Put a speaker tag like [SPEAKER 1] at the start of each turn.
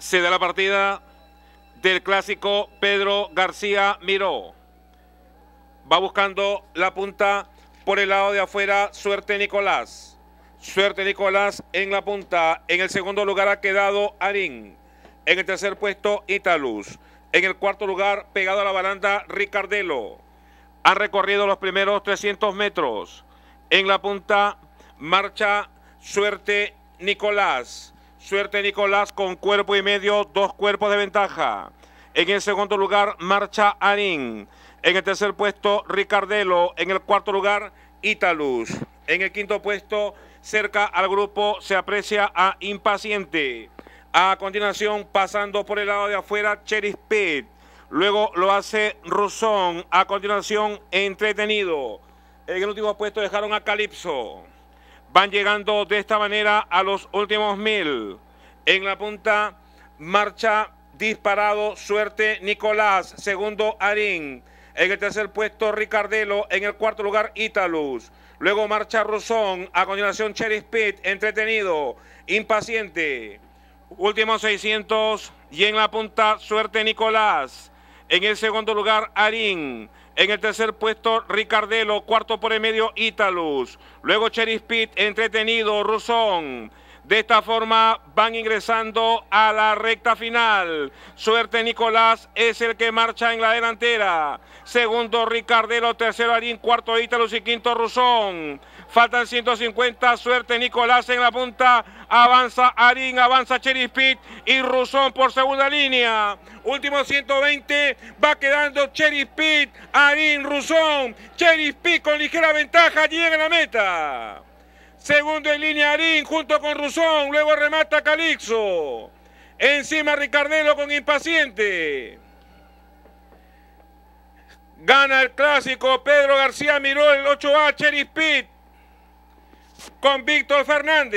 [SPEAKER 1] se da la partida del clásico Pedro García Miró. Va buscando la punta por el lado de afuera, suerte Nicolás. Suerte Nicolás en la punta. En el segundo lugar ha quedado Arín. En el tercer puesto, Italus. En el cuarto lugar, pegado a la baranda, Ricardelo. ha recorrido los primeros 300 metros. En la punta, marcha Suerte Nicolás. Suerte Nicolás con cuerpo y medio, dos cuerpos de ventaja. En el segundo lugar, marcha Arín. En el tercer puesto, Ricardelo. En el cuarto lugar, Italus. En el quinto puesto, cerca al grupo, se aprecia a Impaciente. A continuación, pasando por el lado de afuera, Cheris Luego lo hace Rusón. A continuación, Entretenido. En el último puesto dejaron a Calipso. Van llegando de esta manera a los últimos mil. En la punta marcha disparado suerte Nicolás, segundo Arín. En el tercer puesto Ricardelo, en el cuarto lugar Italus. Luego marcha Rosón. a continuación Cherry Speed, entretenido, impaciente. Últimos 600 y en la punta suerte Nicolás. En el segundo lugar Arín. En el tercer puesto, Ricardelo. Cuarto por el medio, Ítalus. Luego Cheris Pitt, entretenido, Rusón. De esta forma van ingresando a la recta final. Suerte Nicolás es el que marcha en la delantera. Segundo Ricardelo, tercero Arín, cuarto Ítalos y quinto Rusón. Faltan 150, suerte Nicolás en la punta. Avanza Arín, avanza Cherispit y Rusón por segunda línea. Último 120, va quedando Cherispit, Arín, Rusón. Cherispit con ligera ventaja llega a la meta. Segundo en línea Arín junto con Rusón. Luego remata Calixo. Encima Ricardelo con impaciente. Gana el clásico. Pedro García miró el 8A Spit con Víctor Fernández.